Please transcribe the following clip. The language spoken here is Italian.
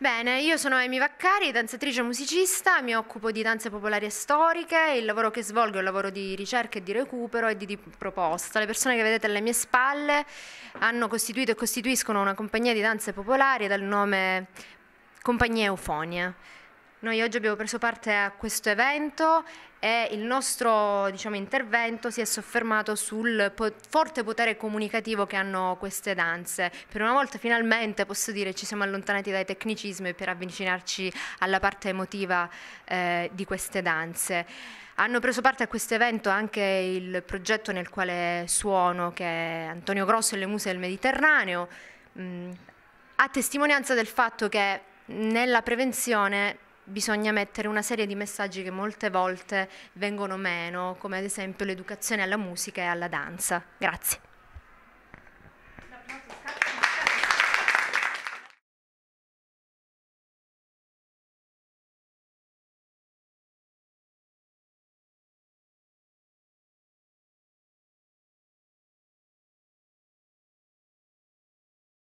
Bene, io sono Emi Vaccari, danzatrice musicista, mi occupo di danze popolari e storiche, il lavoro che svolgo è un lavoro di ricerca e di recupero e di, di, proposta. Le persone che vedete alle mie spalle hanno costituito e costituiscono una compagnia di danze popolari dal nome Compagnia Eufonia. Noi oggi abbiamo preso parte a questo evento e il nostro diciamo, intervento si è soffermato sul po forte potere comunicativo che hanno queste danze. Per una volta finalmente posso dire ci siamo allontanati dai tecnicismi per avvicinarci alla parte emotiva eh, di queste danze. Hanno preso parte a questo evento anche il progetto nel quale suono che è Antonio Grosso e le Muse del Mediterraneo, mh, mm, a testimonianza del fatto che nella prevenzione bisogna mettere una serie di messaggi che molte volte vengono meno, come ad esempio l'educazione alla musica e alla danza. Grazie.